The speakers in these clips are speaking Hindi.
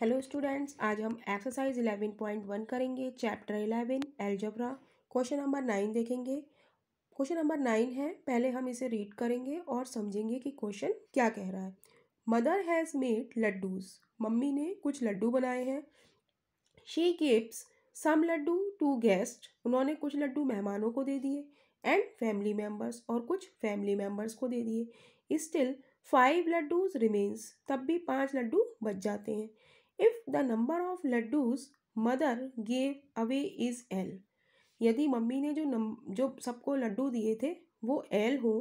हेलो स्टूडेंट्स आज हम एक्सरसाइज 11.1 करेंगे chapter 11 algebra question number nine देखेंगे क्वेश्चन नंबर नाइन है पहले हम इसे रीड करेंगे और समझेंगे कि क्वेश्चन क्या कह रहा है mother has made laddoos mummy ने कुछ लड्डू बनाए हैं she gives some laddu to guest उन्होंने कुछ लड्डू मेहमानों को दे दिए एंड फैमिली मेम्बर्स और कुछ फैमिली मेम्बर्स को दे दिए स्टिल फाइव लड्डूज रिमेन्स तब भी पाँच लड्डू बच जाते हैं if the number of laddus mother gave away is L यदि मम्मी ने जो नम जो सबको लड्डू दिए थे वो एल हो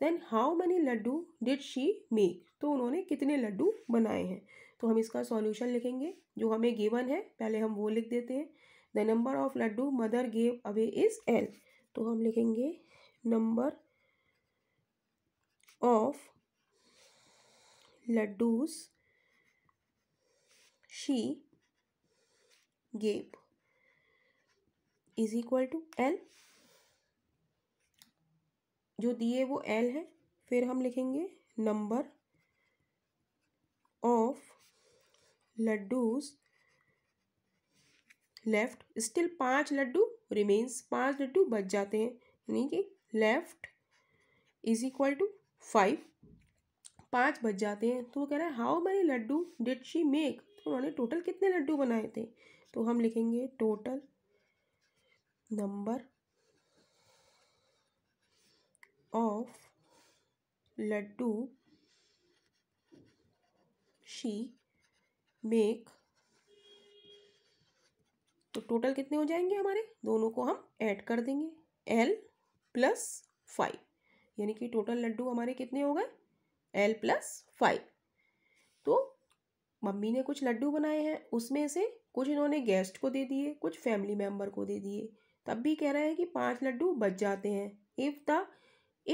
then how many laddu did she make तो उन्होंने कितने लड्डू बनाए हैं तो हम इसका सॉल्यूशन लिखेंगे जो हमें गिवन है पहले हम वो लिख देते हैं the number of laddu mother gave away is L तो हम लिखेंगे number of laddoos she gave is equal to L जो दिए वो एल है फिर हम लिखेंगे number of laddoos left still पांच लड्डू रिमेन्स पांच लड्डू बच जाते हैं यानी कि left is equal to five पांच बच जाते हैं तो वो कह रहा है how many laddu did she make उन्होंने टोटल कितने लड्डू बनाए थे तो हम लिखेंगे total number of laddu she make तो टोटल कितने हो जाएंगे हमारे दोनों को हम ऐड कर देंगे एल प्लस फाइव यानी कि टोटल लड्डू हमारे कितने हो गए एल प्लस फाइव तो मम्मी ने कुछ लड्डू बनाए हैं उसमें से कुछ इन्होंने गेस्ट को दे दिए कुछ फैमिली मेम्बर को दे दिए तब भी कह रहे हैं कि पाँच लड्डू बच जाते हैं if the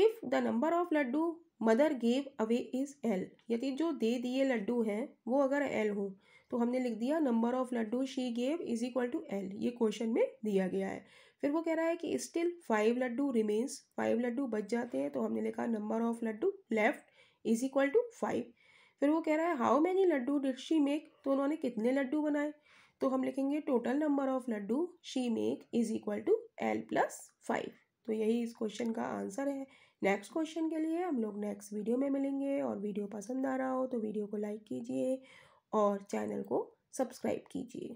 if the number of laddu mother gave away is L यदि जो दे दिए लड्डू हैं वो अगर एल हो तो हमने लिख दिया number of laddu she gave is equal to L ये क्वेश्चन में दिया गया है फिर वो कह रहा है कि still five laddu remains five लड्डू बच जाते हैं तो हमने लिखा number of laddu left is equal to five फिर वो कह रहा है how many laddu did she make तो उन्होंने कितने लड्डू बनाए तो हम लिखेंगे total number of laddu she make is equal to L plus five तो यही इस क्वेश्चन का आंसर है नेक्स्ट क्वेश्चन के लिए हम लोग नेक्स्ट वीडियो में मिलेंगे और वीडियो पसंद आ रहा हो तो वीडियो को लाइक कीजिए और चैनल को सब्सक्राइब कीजिए